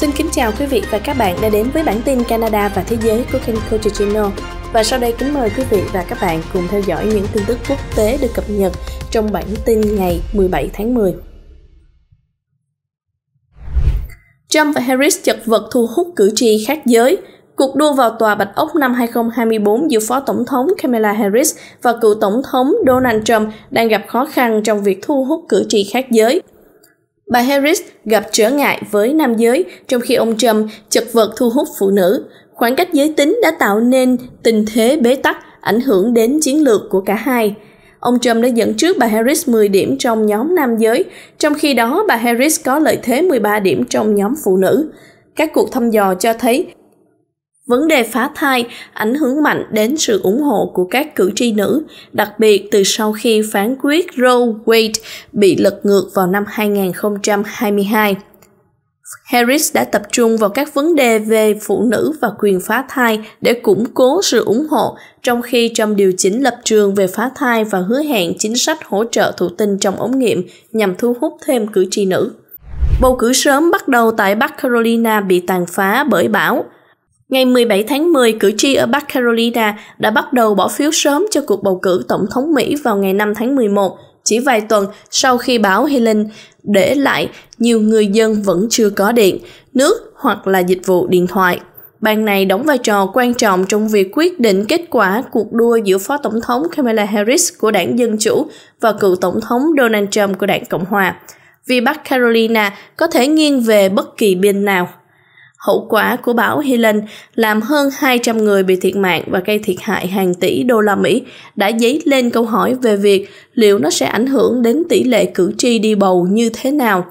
Xin kính chào quý vị và các bạn đã đến với bản tin Canada và thế giới của kênh Culture Và sau đây kính mời quý vị và các bạn cùng theo dõi những tin tức quốc tế được cập nhật trong bản tin ngày 17 tháng 10. Trump và Harris chật vật thu hút cử tri khác giới. Cuộc đua vào tòa Bạch Ốc năm 2024 giữa Phó Tổng thống Kamala Harris và cựu Tổng thống Donald Trump đang gặp khó khăn trong việc thu hút cử tri khác giới Bà Harris gặp trở ngại với nam giới trong khi ông Trump chật vật thu hút phụ nữ. Khoảng cách giới tính đã tạo nên tình thế bế tắc ảnh hưởng đến chiến lược của cả hai. Ông Trump đã dẫn trước bà Harris 10 điểm trong nhóm nam giới, trong khi đó bà Harris có lợi thế 13 điểm trong nhóm phụ nữ. Các cuộc thăm dò cho thấy Vấn đề phá thai ảnh hưởng mạnh đến sự ủng hộ của các cử tri nữ, đặc biệt từ sau khi phán quyết Roe Wade bị lật ngược vào năm 2022. Harris đã tập trung vào các vấn đề về phụ nữ và quyền phá thai để củng cố sự ủng hộ, trong khi trong điều chỉnh lập trường về phá thai và hứa hẹn chính sách hỗ trợ thụ tinh trong ống nghiệm nhằm thu hút thêm cử tri nữ. Bầu cử sớm bắt đầu tại Bắc Carolina bị tàn phá bởi bão – Ngày 17 tháng 10, cử tri ở Bắc Carolina đã bắt đầu bỏ phiếu sớm cho cuộc bầu cử tổng thống Mỹ vào ngày 5 tháng 11, chỉ vài tuần sau khi báo Helen để lại nhiều người dân vẫn chưa có điện, nước hoặc là dịch vụ điện thoại. Bang này đóng vai trò quan trọng trong việc quyết định kết quả cuộc đua giữa Phó Tổng thống Kamala Harris của đảng Dân Chủ và cựu Tổng thống Donald Trump của đảng Cộng Hòa, vì Bắc Carolina có thể nghiêng về bất kỳ bên nào. Hậu quả của bão Helen làm hơn 200 người bị thiệt mạng và gây thiệt hại hàng tỷ đô la Mỹ đã dấy lên câu hỏi về việc liệu nó sẽ ảnh hưởng đến tỷ lệ cử tri đi bầu như thế nào.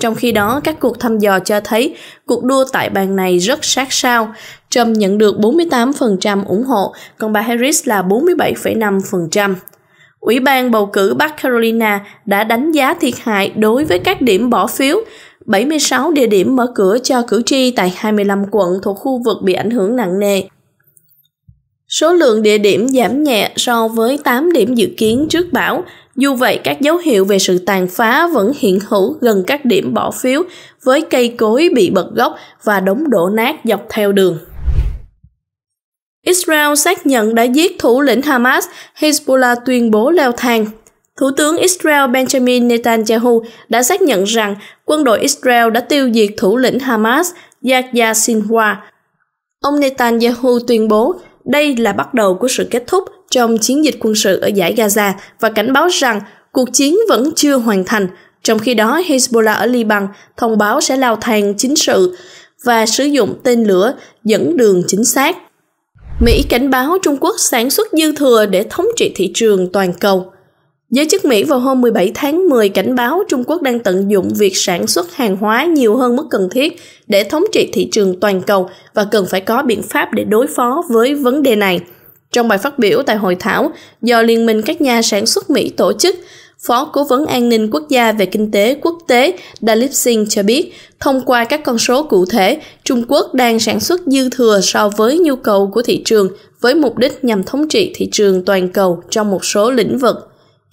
Trong khi đó, các cuộc thăm dò cho thấy cuộc đua tại bang này rất sát sao. Trump nhận được 48% ủng hộ, còn bà Harris là 47,5%. Ủy ban bầu cử Bắc Carolina đã đánh giá thiệt hại đối với các điểm bỏ phiếu, 76 địa điểm mở cửa cho cử tri tại 25 quận thuộc khu vực bị ảnh hưởng nặng nề. Số lượng địa điểm giảm nhẹ so với 8 điểm dự kiến trước bão, dù vậy các dấu hiệu về sự tàn phá vẫn hiện hữu gần các điểm bỏ phiếu với cây cối bị bật gốc và đống đổ nát dọc theo đường. Israel xác nhận đã giết thủ lĩnh Hamas, Hezbollah tuyên bố leo thang, Thủ tướng Israel Benjamin Netanyahu đã xác nhận rằng quân đội Israel đã tiêu diệt thủ lĩnh Hamas Yahya Sinwar. Ông Netanyahu tuyên bố đây là bắt đầu của sự kết thúc trong chiến dịch quân sự ở giải Gaza và cảnh báo rằng cuộc chiến vẫn chưa hoàn thành, trong khi đó Hezbollah ở Liban thông báo sẽ lao thang chính sự và sử dụng tên lửa dẫn đường chính xác. Mỹ cảnh báo Trung Quốc sản xuất dư thừa để thống trị thị trường toàn cầu. Giới chức Mỹ vào hôm 17 tháng 10 cảnh báo Trung Quốc đang tận dụng việc sản xuất hàng hóa nhiều hơn mức cần thiết để thống trị thị trường toàn cầu và cần phải có biện pháp để đối phó với vấn đề này. Trong bài phát biểu tại hội thảo do Liên minh các nhà sản xuất Mỹ tổ chức, Phó Cố vấn An ninh Quốc gia về Kinh tế Quốc tế Dalip Singh cho biết, thông qua các con số cụ thể, Trung Quốc đang sản xuất dư thừa so với nhu cầu của thị trường với mục đích nhằm thống trị thị trường toàn cầu trong một số lĩnh vực.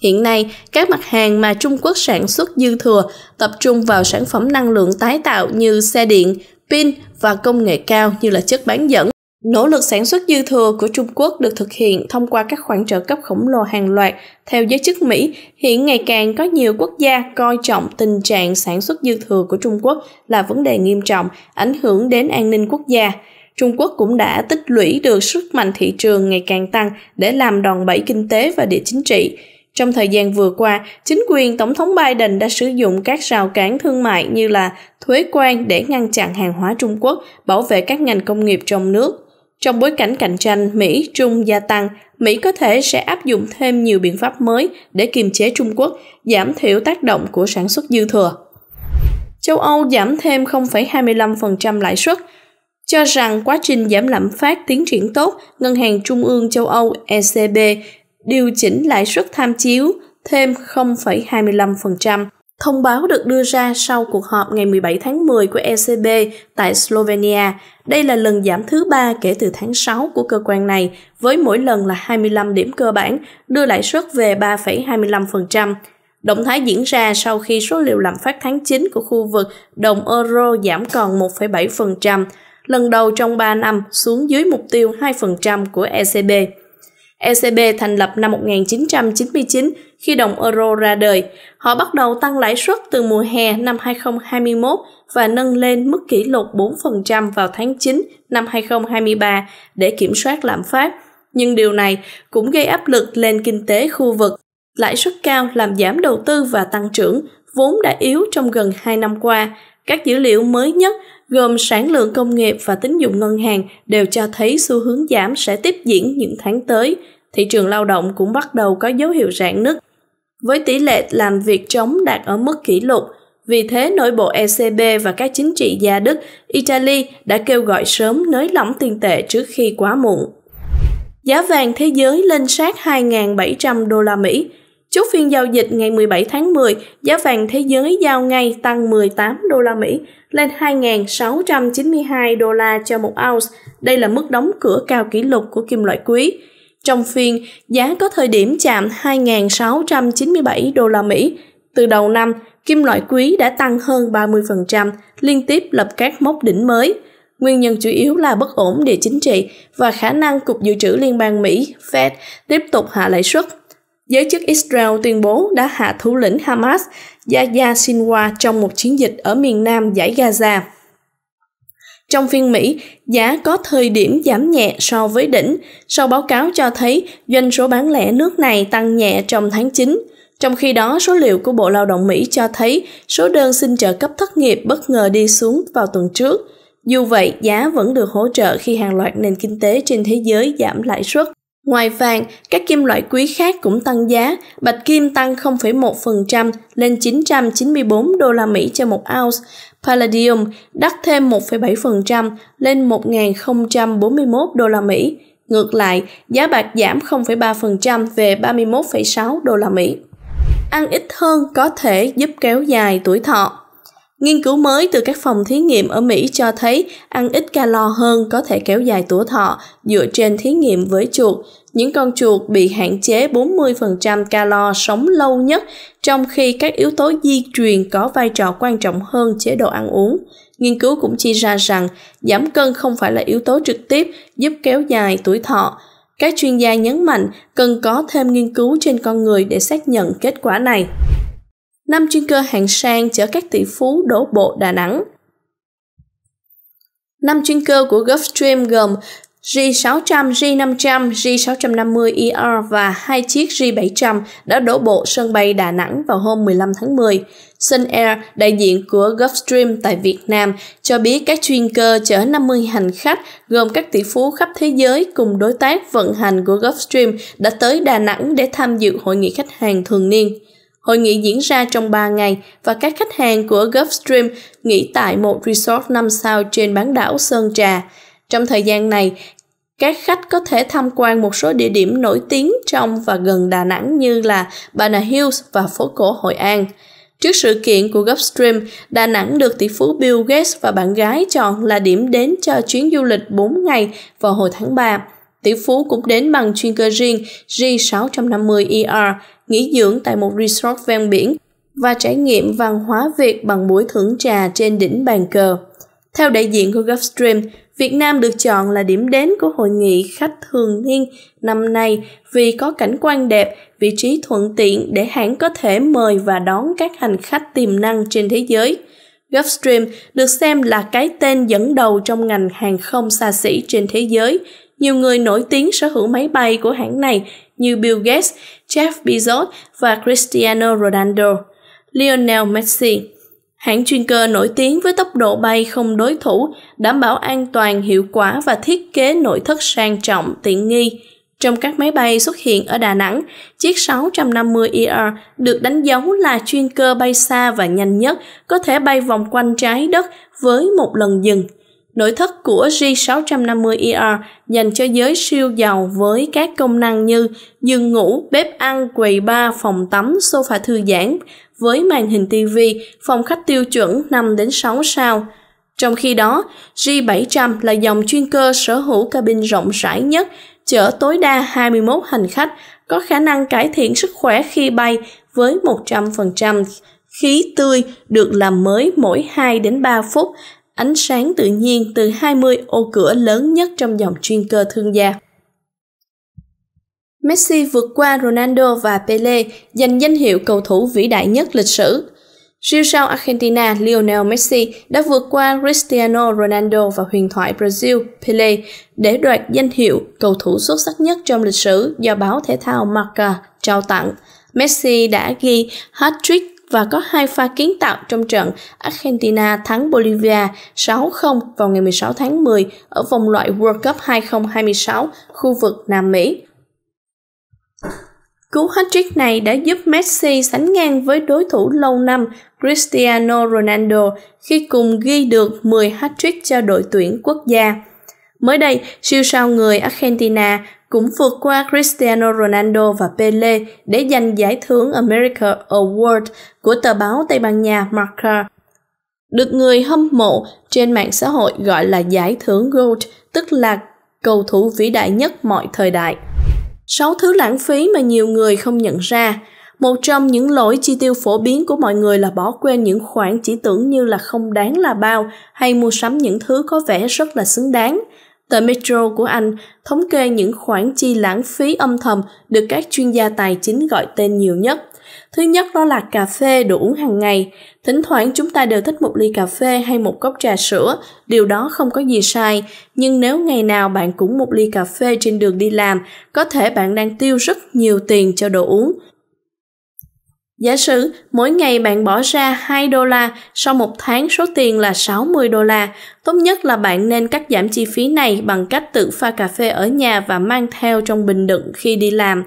Hiện nay, các mặt hàng mà Trung Quốc sản xuất dư thừa tập trung vào sản phẩm năng lượng tái tạo như xe điện, pin và công nghệ cao như là chất bán dẫn. Nỗ lực sản xuất dư thừa của Trung Quốc được thực hiện thông qua các khoản trợ cấp khổng lồ hàng loạt. Theo giới chức Mỹ, hiện ngày càng có nhiều quốc gia coi trọng tình trạng sản xuất dư thừa của Trung Quốc là vấn đề nghiêm trọng, ảnh hưởng đến an ninh quốc gia. Trung Quốc cũng đã tích lũy được sức mạnh thị trường ngày càng tăng để làm đòn bẩy kinh tế và địa chính trị. Trong thời gian vừa qua, chính quyền Tổng thống Biden đã sử dụng các rào cản thương mại như là thuế quan để ngăn chặn hàng hóa Trung Quốc, bảo vệ các ngành công nghiệp trong nước. Trong bối cảnh cạnh tranh Mỹ-Trung gia tăng, Mỹ có thể sẽ áp dụng thêm nhiều biện pháp mới để kiềm chế Trung Quốc, giảm thiểu tác động của sản xuất dư thừa. Châu Âu giảm thêm 0,25% lãi suất, cho rằng quá trình giảm lạm phát tiến triển tốt, Ngân hàng Trung ương châu Âu ECB điều chỉnh lãi suất tham chiếu thêm 0,25%. Thông báo được đưa ra sau cuộc họp ngày 17 tháng 10 của ECB tại Slovenia. Đây là lần giảm thứ ba kể từ tháng 6 của cơ quan này, với mỗi lần là 25 điểm cơ bản, đưa lãi suất về 3,25%. Động thái diễn ra sau khi số liệu lạm phát tháng 9 của khu vực đồng euro giảm còn 1,7%, lần đầu trong 3 năm xuống dưới mục tiêu 2% của ECB. ECB thành lập năm 1999 khi đồng euro ra đời. Họ bắt đầu tăng lãi suất từ mùa hè năm 2021 và nâng lên mức kỷ lục 4% vào tháng 9 năm 2023 để kiểm soát lạm phát. Nhưng điều này cũng gây áp lực lên kinh tế khu vực. Lãi suất cao làm giảm đầu tư và tăng trưởng, vốn đã yếu trong gần 2 năm qua. Các dữ liệu mới nhất gồm sản lượng công nghiệp và tín dụng ngân hàng đều cho thấy xu hướng giảm sẽ tiếp diễn những tháng tới. Thị trường lao động cũng bắt đầu có dấu hiệu rạn nứt, với tỷ lệ làm việc chống đạt ở mức kỷ lục. Vì thế, nội bộ ECB và các chính trị gia Đức, Italy đã kêu gọi sớm nới lỏng tiền tệ trước khi quá muộn. Giá vàng thế giới lên sát 2.700 đô la Mỹ, Chốt phiên giao dịch ngày 17 tháng 10, giá vàng thế giới giao ngay tăng 18 đô la Mỹ lên 2.692 đô la cho một ounce. Đây là mức đóng cửa cao kỷ lục của kim loại quý. Trong phiên, giá có thời điểm chạm 2.697 đô la Mỹ. Từ đầu năm, kim loại quý đã tăng hơn 30%, liên tiếp lập các mốc đỉnh mới. Nguyên nhân chủ yếu là bất ổn địa chính trị và khả năng Cục Dự trữ Liên bang Mỹ Fed tiếp tục hạ lãi suất Giới chức Israel tuyên bố đã hạ thủ lĩnh Hamas Yahya Sinwar trong một chiến dịch ở miền nam giải Gaza. Trong phiên Mỹ, giá có thời điểm giảm nhẹ so với đỉnh, sau báo cáo cho thấy doanh số bán lẻ nước này tăng nhẹ trong tháng 9. Trong khi đó, số liệu của Bộ Lao động Mỹ cho thấy số đơn xin trợ cấp thất nghiệp bất ngờ đi xuống vào tuần trước. Dù vậy, giá vẫn được hỗ trợ khi hàng loạt nền kinh tế trên thế giới giảm lãi suất. Ngoài vàng, các kim loại quý khác cũng tăng giá, bạch kim tăng 0,1% lên 994 đô la Mỹ cho một ounce, palladium đắt thêm 1,7% lên 1041 đô la Mỹ. Ngược lại, giá bạc giảm 0,3% về 31,6 đô la Mỹ. Ăn ít hơn có thể giúp kéo dài tuổi thọ. Nghiên cứu mới từ các phòng thí nghiệm ở Mỹ cho thấy ăn ít calo hơn có thể kéo dài tuổi thọ dựa trên thí nghiệm với chuột. Những con chuột bị hạn chế 40% calo sống lâu nhất, trong khi các yếu tố di truyền có vai trò quan trọng hơn chế độ ăn uống. Nghiên cứu cũng chỉ ra rằng giảm cân không phải là yếu tố trực tiếp giúp kéo dài tuổi thọ. Các chuyên gia nhấn mạnh cần có thêm nghiên cứu trên con người để xác nhận kết quả này năm chuyên cơ hạng sang chở các tỷ phú đổ bộ Đà Nẵng. Năm chuyên cơ của Gulfstream gồm G600, G500, G650ER và hai chiếc G700 đã đổ bộ sân bay Đà Nẵng vào hôm 15 tháng 10. Sun Air, đại diện của Gulfstream tại Việt Nam, cho biết các chuyên cơ chở 50 hành khách gồm các tỷ phú khắp thế giới cùng đối tác vận hành của Gulfstream đã tới Đà Nẵng để tham dự hội nghị khách hàng thường niên. Hội nghị diễn ra trong 3 ngày và các khách hàng của Gulfstream nghỉ tại một resort 5 sao trên bán đảo Sơn Trà. Trong thời gian này, các khách có thể tham quan một số địa điểm nổi tiếng trong và gần Đà Nẵng như là Bana Hills và phố cổ Hội An. Trước sự kiện của Gulfstream, Đà Nẵng được tỷ phú Bill Gates và bạn gái chọn là điểm đến cho chuyến du lịch 4 ngày vào hồi tháng 3. Tỷ phú cũng đến bằng chuyên cơ riêng G650ER nghỉ dưỡng tại một resort ven biển và trải nghiệm văn hóa Việt bằng buổi thưởng trà trên đỉnh bàn cờ. Theo đại diện của Gulfstream, Việt Nam được chọn là điểm đến của hội nghị khách thường niên năm nay vì có cảnh quan đẹp, vị trí thuận tiện để hãng có thể mời và đón các hành khách tiềm năng trên thế giới. Gulfstream được xem là cái tên dẫn đầu trong ngành hàng không xa xỉ trên thế giới. Nhiều người nổi tiếng sở hữu máy bay của hãng này như Bill Gates, Jeff Bezos và Cristiano Ronaldo, Lionel Messi. Hãng chuyên cơ nổi tiếng với tốc độ bay không đối thủ, đảm bảo an toàn, hiệu quả và thiết kế nội thất sang trọng, tiện nghi. Trong các máy bay xuất hiện ở Đà Nẵng, chiếc 650ER được đánh dấu là chuyên cơ bay xa và nhanh nhất, có thể bay vòng quanh trái đất với một lần dừng. Nội thất của G650ER dành cho giới siêu giàu với các công năng như giường ngủ, bếp ăn, quầy bar, phòng tắm, sofa thư giãn với màn hình TV, phòng khách tiêu chuẩn 5 đến 6 sao. Trong khi đó, G700 là dòng chuyên cơ sở hữu cabin rộng rãi nhất, chở tối đa 21 hành khách, có khả năng cải thiện sức khỏe khi bay với 100% khí tươi được làm mới mỗi 2 đến 3 phút ánh sáng tự nhiên từ 20 ô cửa lớn nhất trong dòng chuyên cơ thương gia. Messi vượt qua Ronaldo và Pele giành danh hiệu cầu thủ vĩ đại nhất lịch sử. Siêu sao Argentina Lionel Messi đã vượt qua Cristiano Ronaldo và huyền thoại Brazil Pele để đoạt danh hiệu cầu thủ xuất sắc nhất trong lịch sử do báo thể thao Marca trao tặng. Messi đã ghi hat-trick và có hai pha kiến tạo trong trận Argentina thắng Bolivia 6-0 vào ngày 16 tháng 10 ở vòng loại World Cup 2026 khu vực Nam Mỹ. Cú hat-trick này đã giúp Messi sánh ngang với đối thủ lâu năm Cristiano Ronaldo khi cùng ghi được 10 hat-trick cho đội tuyển quốc gia. Mới đây, siêu sao người Argentina cũng vượt qua Cristiano Ronaldo và Pele để giành giải thưởng America Award của tờ báo Tây Ban Nha Marca. Được người hâm mộ trên mạng xã hội gọi là giải thưởng Gold, tức là cầu thủ vĩ đại nhất mọi thời đại. Sáu thứ lãng phí mà nhiều người không nhận ra. Một trong những lỗi chi tiêu phổ biến của mọi người là bỏ quên những khoản chỉ tưởng như là không đáng là bao hay mua sắm những thứ có vẻ rất là xứng đáng. Tờ Metro của Anh thống kê những khoản chi lãng phí âm thầm được các chuyên gia tài chính gọi tên nhiều nhất. Thứ nhất đó là cà phê đồ uống hàng ngày. Thỉnh thoảng chúng ta đều thích một ly cà phê hay một cốc trà sữa, điều đó không có gì sai. Nhưng nếu ngày nào bạn cũng một ly cà phê trên đường đi làm, có thể bạn đang tiêu rất nhiều tiền cho đồ uống. Giả sử mỗi ngày bạn bỏ ra 2 đô la, sau một tháng số tiền là 60 đô la, tốt nhất là bạn nên cắt giảm chi phí này bằng cách tự pha cà phê ở nhà và mang theo trong bình đựng khi đi làm.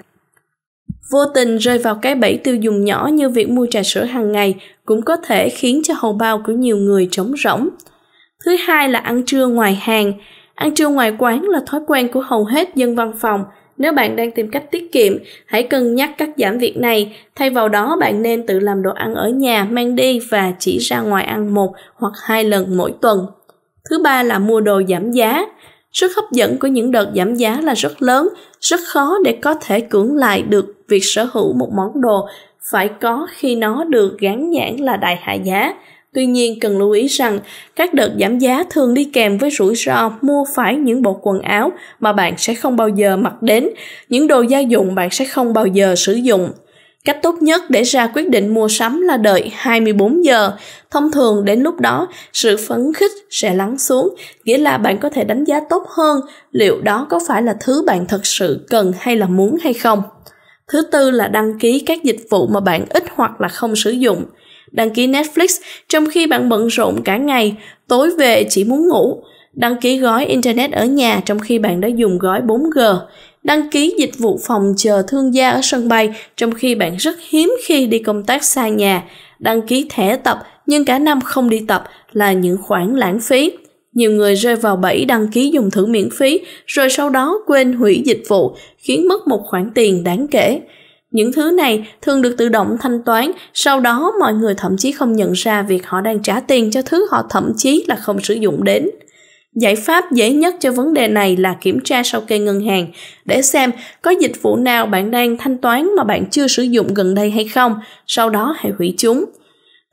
Vô tình rơi vào cái bẫy tiêu dùng nhỏ như việc mua trà sữa hàng ngày cũng có thể khiến cho hầu bao của nhiều người trống rỗng. Thứ hai là ăn trưa ngoài hàng. Ăn trưa ngoài quán là thói quen của hầu hết dân văn phòng – nếu bạn đang tìm cách tiết kiệm, hãy cân nhắc cắt giảm việc này. Thay vào đó, bạn nên tự làm đồ ăn ở nhà, mang đi và chỉ ra ngoài ăn một hoặc hai lần mỗi tuần. Thứ ba là mua đồ giảm giá. Sức hấp dẫn của những đợt giảm giá là rất lớn, rất khó để có thể cưỡng lại được việc sở hữu một món đồ phải có khi nó được gắn nhãn là đại hạ giá Tuy nhiên, cần lưu ý rằng các đợt giảm giá thường đi kèm với rủi ro mua phải những bộ quần áo mà bạn sẽ không bao giờ mặc đến, những đồ gia dụng bạn sẽ không bao giờ sử dụng. Cách tốt nhất để ra quyết định mua sắm là đợi 24 giờ. Thông thường đến lúc đó, sự phấn khích sẽ lắng xuống, nghĩa là bạn có thể đánh giá tốt hơn liệu đó có phải là thứ bạn thật sự cần hay là muốn hay không. Thứ tư là đăng ký các dịch vụ mà bạn ít hoặc là không sử dụng đăng ký Netflix trong khi bạn bận rộn cả ngày, tối về chỉ muốn ngủ, đăng ký gói Internet ở nhà trong khi bạn đã dùng gói 4G, đăng ký dịch vụ phòng chờ thương gia ở sân bay trong khi bạn rất hiếm khi đi công tác xa nhà, đăng ký thẻ tập nhưng cả năm không đi tập là những khoản lãng phí. Nhiều người rơi vào bẫy đăng ký dùng thử miễn phí rồi sau đó quên hủy dịch vụ khiến mất một khoản tiền đáng kể. Những thứ này thường được tự động thanh toán, sau đó mọi người thậm chí không nhận ra việc họ đang trả tiền cho thứ họ thậm chí là không sử dụng đến. Giải pháp dễ nhất cho vấn đề này là kiểm tra sau kê ngân hàng để xem có dịch vụ nào bạn đang thanh toán mà bạn chưa sử dụng gần đây hay không, sau đó hãy hủy chúng.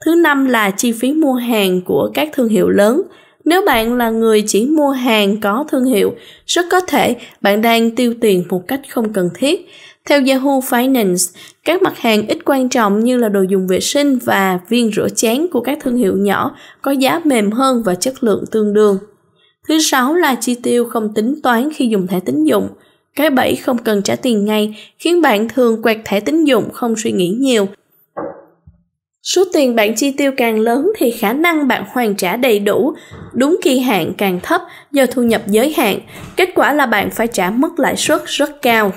Thứ năm là chi phí mua hàng của các thương hiệu lớn. Nếu bạn là người chỉ mua hàng có thương hiệu, rất có thể bạn đang tiêu tiền một cách không cần thiết. Theo Yahoo Finance, các mặt hàng ít quan trọng như là đồ dùng vệ sinh và viên rửa chén của các thương hiệu nhỏ có giá mềm hơn và chất lượng tương đương. Thứ sáu là chi tiêu không tính toán khi dùng thẻ tín dụng. Cái bẫy không cần trả tiền ngay khiến bạn thường quẹt thẻ tín dụng không suy nghĩ nhiều Số tiền bạn chi tiêu càng lớn thì khả năng bạn hoàn trả đầy đủ, đúng kỳ hạn càng thấp do thu nhập giới hạn. Kết quả là bạn phải trả mức lãi suất rất cao.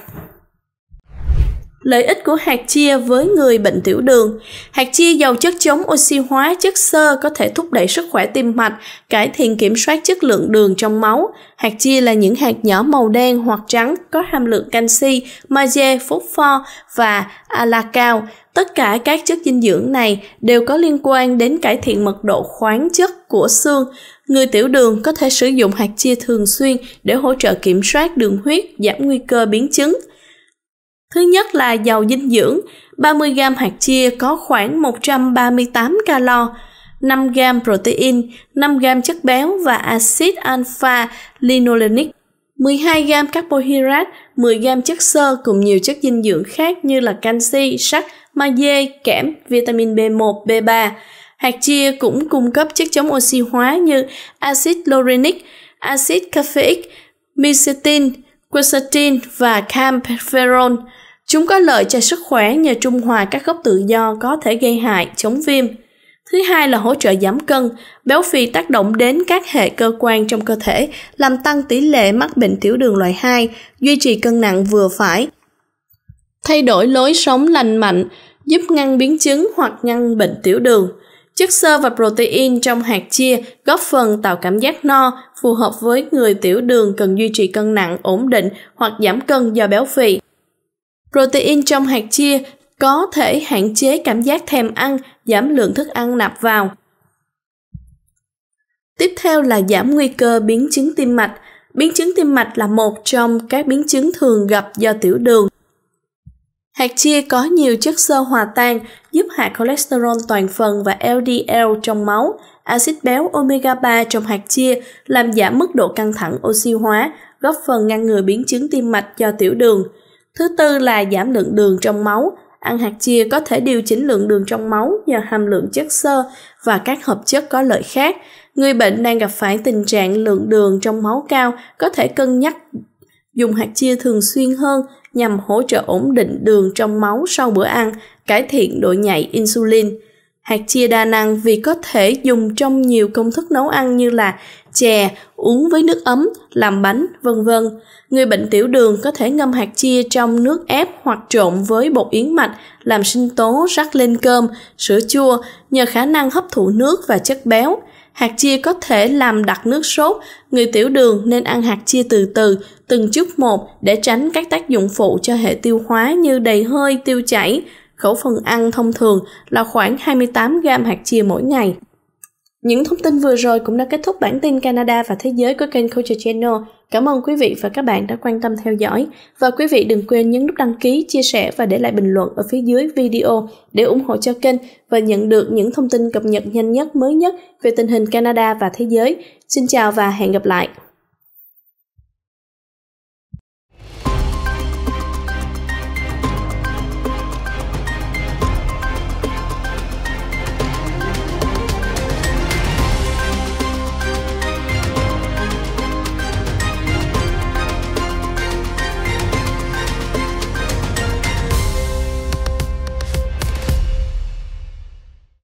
Lợi ích của hạt chia với người bệnh tiểu đường. Hạt chia giàu chất chống oxy hóa, chất xơ có thể thúc đẩy sức khỏe tim mạch, cải thiện kiểm soát chất lượng đường trong máu. Hạt chia là những hạt nhỏ màu đen hoặc trắng có hàm lượng canxi, magie, phốt pho và ala cao. Tất cả các chất dinh dưỡng này đều có liên quan đến cải thiện mật độ khoáng chất của xương. Người tiểu đường có thể sử dụng hạt chia thường xuyên để hỗ trợ kiểm soát đường huyết, giảm nguy cơ biến chứng. Thứ nhất là giàu dinh dưỡng, 30 g hạt chia có khoảng 138 calo, 5 g protein, 5 g chất béo và axit alpha linolenic, 12 g carbohydrate, 10 g chất xơ cùng nhiều chất dinh dưỡng khác như là canxi, sắt, magie, kẽm, vitamin B1, B3. Hạt chia cũng cung cấp chất chống oxy hóa như axit lorenic, axit caffeic, mycetin, quercetin và camphorol. Chúng có lợi cho sức khỏe nhờ trung hòa các gốc tự do có thể gây hại, chống viêm. Thứ hai là hỗ trợ giảm cân. Béo phì tác động đến các hệ cơ quan trong cơ thể, làm tăng tỷ lệ mắc bệnh tiểu đường loại 2, duy trì cân nặng vừa phải. Thay đổi lối sống lành mạnh, giúp ngăn biến chứng hoặc ngăn bệnh tiểu đường. Chất xơ và protein trong hạt chia góp phần tạo cảm giác no, phù hợp với người tiểu đường cần duy trì cân nặng ổn định hoặc giảm cân do béo phì. Protein trong hạt chia có thể hạn chế cảm giác thèm ăn, giảm lượng thức ăn nạp vào. Tiếp theo là giảm nguy cơ biến chứng tim mạch. Biến chứng tim mạch là một trong các biến chứng thường gặp do tiểu đường. Hạt chia có nhiều chất xơ hòa tan giúp hạ cholesterol toàn phần và LDL trong máu. Axit béo omega 3 trong hạt chia làm giảm mức độ căng thẳng oxy hóa, góp phần ngăn ngừa biến chứng tim mạch do tiểu đường. Thứ tư là giảm lượng đường trong máu. Ăn hạt chia có thể điều chỉnh lượng đường trong máu nhờ hàm lượng chất xơ và các hợp chất có lợi khác. Người bệnh đang gặp phải tình trạng lượng đường trong máu cao có thể cân nhắc dùng hạt chia thường xuyên hơn nhằm hỗ trợ ổn định đường trong máu sau bữa ăn, cải thiện độ nhạy insulin. Hạt chia đa năng vì có thể dùng trong nhiều công thức nấu ăn như là chè, uống với nước ấm, làm bánh, vân vân. Người bệnh tiểu đường có thể ngâm hạt chia trong nước ép hoặc trộn với bột yến mạch, làm sinh tố rắc lên cơm, sữa chua nhờ khả năng hấp thụ nước và chất béo hạt chia có thể làm đặc nước sốt người tiểu đường nên ăn hạt chia từ từ từng chút một để tránh các tác dụng phụ cho hệ tiêu hóa như đầy hơi tiêu chảy khẩu phần ăn thông thường là khoảng 28 gram hạt chia mỗi ngày. Những thông tin vừa rồi cũng đã kết thúc bản tin Canada và Thế giới của kênh Culture Channel. Cảm ơn quý vị và các bạn đã quan tâm theo dõi và quý vị đừng quên nhấn nút đăng ký, chia sẻ và để lại bình luận ở phía dưới video để ủng hộ cho kênh và nhận được những thông tin cập nhật nhanh nhất mới nhất về tình hình Canada và thế giới. Xin chào và hẹn gặp lại.